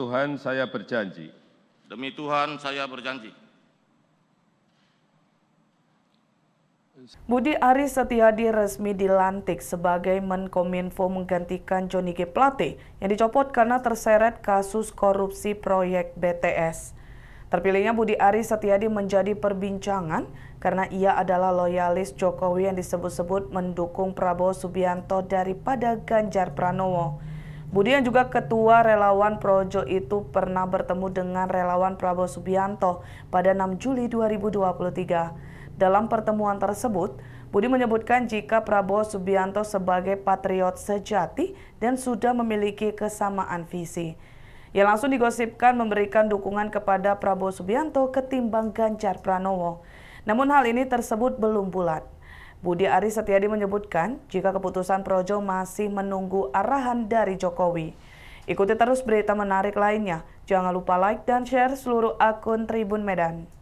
Tuhan saya berjanji. Demi Tuhan saya berjanji. Budi Aris Setiadi resmi dilantik sebagai Menkominfo menggantikan Joni G. Plate yang dicopot karena terseret kasus korupsi proyek BTS. Terpilihnya Budi Aris Setiadi menjadi perbincangan karena ia adalah loyalis Jokowi yang disebut-sebut mendukung Prabowo Subianto daripada Ganjar Pranowo. Budi yang juga ketua relawan Projo itu pernah bertemu dengan relawan Prabowo Subianto pada 6 Juli 2023. Dalam pertemuan tersebut, Budi menyebutkan jika Prabowo Subianto sebagai patriot sejati dan sudah memiliki kesamaan visi. Ia langsung digosipkan memberikan dukungan kepada Prabowo Subianto ketimbang Ganjar Pranowo. Namun hal ini tersebut belum bulat. Budi Ari Setiadi menyebutkan jika keputusan Projo masih menunggu arahan dari Jokowi. Ikuti terus berita menarik lainnya. Jangan lupa like dan share seluruh akun Tribun Medan.